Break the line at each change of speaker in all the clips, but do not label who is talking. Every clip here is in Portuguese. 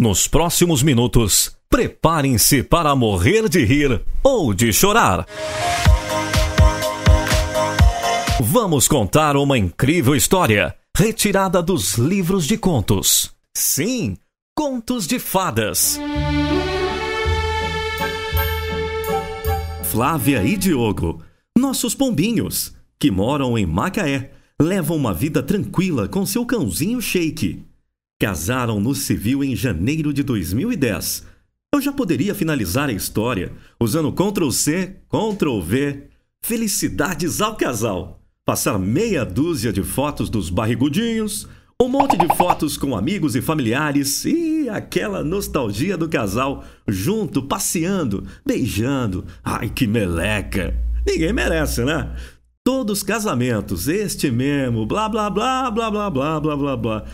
Nos próximos minutos, preparem-se para morrer de rir ou de chorar. Vamos contar uma incrível história retirada dos livros de contos. Sim, contos de fadas. Flávia e Diogo, nossos pombinhos, que moram em Macaé, levam uma vida tranquila com seu cãozinho Shake Casaram no civil em janeiro de 2010. Eu já poderia finalizar a história usando Ctrl C, Ctrl V. Felicidades ao casal! Passar meia dúzia de fotos dos barrigudinhos, um monte de fotos com amigos e familiares e aquela nostalgia do casal junto, passeando, beijando. Ai que meleca! Ninguém merece, né? Todos casamentos, este mesmo, blá blá blá blá blá blá blá blá blá.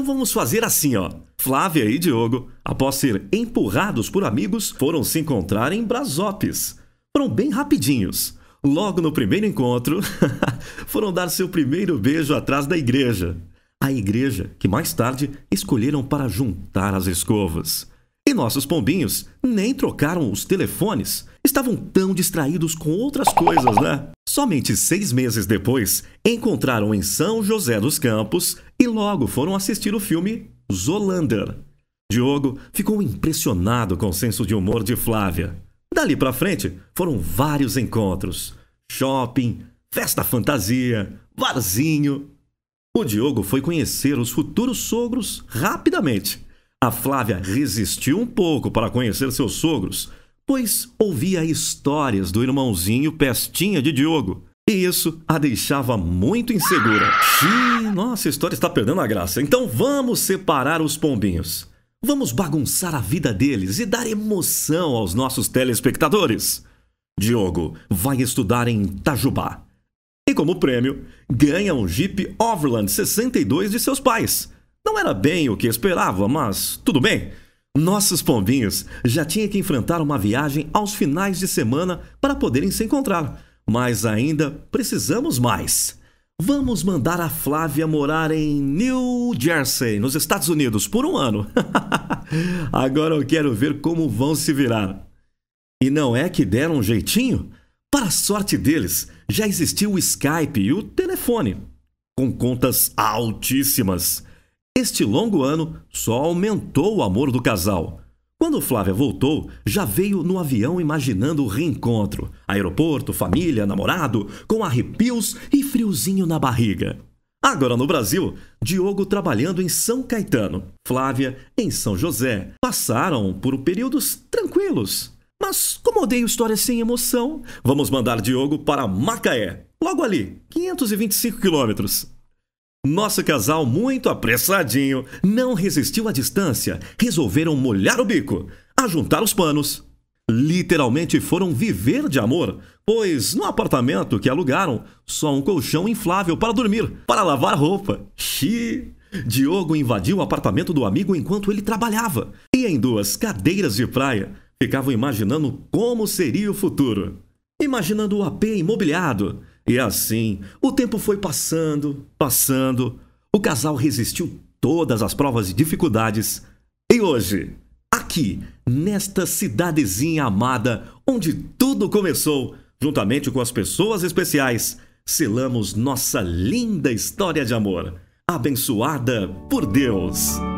Então vamos fazer assim, ó. Flávia e Diogo, após ser empurrados por amigos, foram se encontrar em Brasópolis. Foram bem rapidinhos. Logo no primeiro encontro, foram dar seu primeiro beijo atrás da igreja. A igreja que mais tarde escolheram para juntar as escovas. E nossos pombinhos nem trocaram os telefones. Estavam tão distraídos com outras coisas, né? Somente seis meses depois, encontraram em São José dos Campos e logo foram assistir o filme Zolander. Diogo ficou impressionado com o senso de humor de Flávia. Dali para frente, foram vários encontros: shopping, festa fantasia, barzinho. O Diogo foi conhecer os futuros sogros rapidamente. A Flávia resistiu um pouco para conhecer seus sogros, pois ouvia histórias do irmãozinho Pestinha de Diogo. E isso a deixava muito insegura. Xiii, nossa história está perdendo a graça. Então vamos separar os pombinhos. Vamos bagunçar a vida deles e dar emoção aos nossos telespectadores. Diogo vai estudar em Itajubá. E como prêmio, ganha um Jeep Overland 62 de seus pais. Não era bem o que esperava, mas tudo bem. Nossos pombinhos já tinham que enfrentar uma viagem aos finais de semana para poderem se encontrar, mas ainda precisamos mais. Vamos mandar a Flávia morar em New Jersey, nos Estados Unidos, por um ano. Agora eu quero ver como vão se virar. E não é que deram um jeitinho? Para a sorte deles, já existia o Skype e o telefone, com contas altíssimas. Este longo ano só aumentou o amor do casal. Quando Flávia voltou, já veio no avião imaginando o reencontro: aeroporto, família, namorado, com arrepios e friozinho na barriga. Agora no Brasil, Diogo trabalhando em São Caetano, Flávia em São José. Passaram por períodos tranquilos. Mas, como odeio histórias sem emoção, vamos mandar Diogo para Macaé, logo ali, 525 quilômetros. Nosso casal, muito apressadinho, não resistiu à distância. Resolveram molhar o bico, ajuntar os panos. Literalmente foram viver de amor, pois no apartamento que alugaram, só um colchão inflável para dormir, para lavar roupa. Xiii. Diogo invadiu o apartamento do amigo enquanto ele trabalhava e, em duas cadeiras de praia, ficavam imaginando como seria o futuro. Imaginando o AP imobiliado, e é assim, o tempo foi passando, passando, o casal resistiu todas as provas e dificuldades, e hoje, aqui, nesta cidadezinha amada, onde tudo começou, juntamente com as pessoas especiais, selamos nossa linda história de amor, abençoada por Deus.